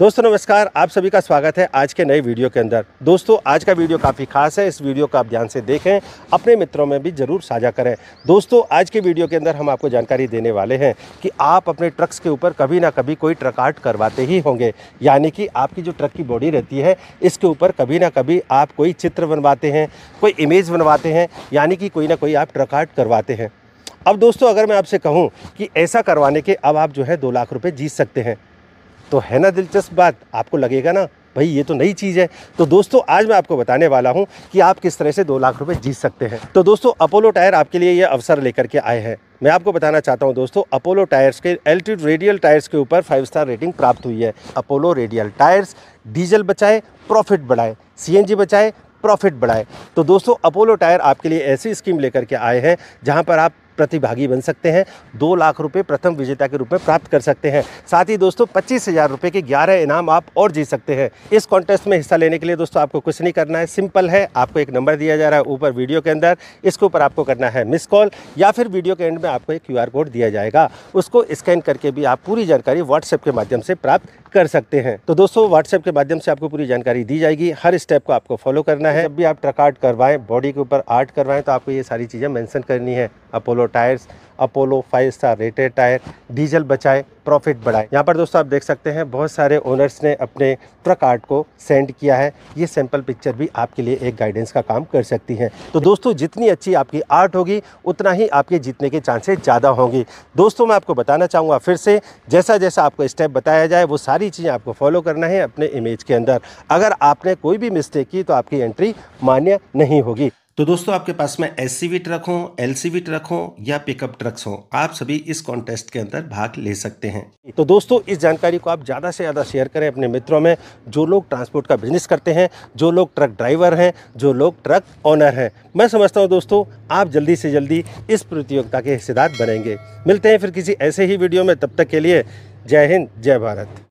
दोस्तों नमस्कार आप सभी का स्वागत है आज के नए वीडियो के अंदर दोस्तों आज का वीडियो काफ़ी खास है इस वीडियो को आप ध्यान से देखें अपने मित्रों में भी ज़रूर साझा करें दोस्तों आज के वीडियो के अंदर हम आपको जानकारी देने वाले हैं कि आप अपने ट्रक्स के ऊपर कभी ना कभी कोई ट्रक आर्ट करवाते ही होंगे यानी कि आपकी जो ट्रक की बॉडी रहती है इसके ऊपर कभी ना कभी आप कोई चित्र बनवाते हैं कोई इमेज बनवाते हैं यानी कि कोई ना कोई आप ट्रक आर्ट करवाते हैं अब दोस्तों अगर मैं आपसे कहूँ कि ऐसा करवाने के अब आप जो है दो लाख रुपये जीत सकते हैं तो है ना दिलचस्प बात आपको लगेगा ना भाई ये तो नई चीज़ है तो दोस्तों आज मैं आपको बताने वाला हूँ कि आप किस तरह से दो लाख रुपए जीत सकते हैं तो दोस्तों अपोलो टायर आपके लिए ये अवसर लेकर के आए हैं मैं आपको बताना चाहता हूं दोस्तों अपोलो टायर्स के एल्टीट्यूड रेडियल टायर्स के ऊपर फाइव स्टार रेटिंग प्राप्त हुई है अपोलो रेडियल टायर्स डीजल बचाए प्रॉफिट बढ़ाए सी बचाए प्रॉफिट बढ़ाए तो दोस्तों अपोलो टायर आपके लिए ऐसी स्कीम लेकर के आए हैं जहाँ पर आप प्रतिभागी बन सकते हैं दो लाख रुपये प्रथम विजेता के रूप में प्राप्त कर सकते हैं साथ ही दोस्तों पच्चीस हज़ार रुपये के ग्यारह इनाम आप और जीत सकते हैं इस कॉन्टेस्ट में हिस्सा लेने के लिए दोस्तों आपको कुछ नहीं करना है सिंपल है आपको एक नंबर दिया जा रहा है ऊपर वीडियो के अंदर इसके ऊपर आपको करना है मिस कॉल या फिर वीडियो के एंड में आपको एक क्यू कोड दिया जाएगा उसको स्कैन करके भी आप पूरी जानकारी व्हाट्सएप के माध्यम से प्राप्त कर सकते हैं तो दोस्तों व्हाट्सएप के माध्यम से आपको पूरी जानकारी दी जाएगी हर स्टेप को आपको फॉलो करना है जब भी आप ट्रक आर्ट करवाएं बॉडी के ऊपर आर्ट करवाएं तो आपको ये सारी चीज़ें मेंशन करनी है Apollo tyres Apollo five star rated tyre diesel बचाए प्रॉफिट बढ़ाए यहाँ पर दोस्तों आप देख सकते हैं बहुत सारे ओनर्स ने अपने ट्रक आर्ट को सेंड किया है ये सैम्पल पिक्चर भी आपके लिए एक गाइडेंस का काम कर सकती है तो दोस्तों जितनी अच्छी आपकी आर्ट होगी उतना ही आपके जीतने के चांसेस ज़्यादा होंगे दोस्तों मैं आपको बताना चाहूँगा फिर से जैसा जैसा आपको स्टेप बताया जाए वो सारी चीज़ें आपको फॉलो करना है अपने इमेज के अंदर अगर आपने कोई भी मिस्टेक की तो आपकी एंट्री मान्य नहीं होगी तो दोस्तों आपके पास में एस सी ट्रक हों एल सी ट्रक हों या पिकअप ट्रक्स हों आप सभी इस कॉन्टेस्ट के अंदर भाग ले सकते हैं तो दोस्तों इस जानकारी को आप ज़्यादा से ज़्यादा शेयर करें अपने मित्रों में जो लोग ट्रांसपोर्ट का बिजनेस करते हैं जो लोग ट्रक ड्राइवर हैं जो लोग ट्रक ऑनर हैं मैं समझता हूँ दोस्तों आप जल्दी से जल्दी इस प्रतियोगिता के हिस्सेदार बनेंगे मिलते हैं फिर किसी ऐसे ही वीडियो में तब तक के लिए जय हिंद जय भारत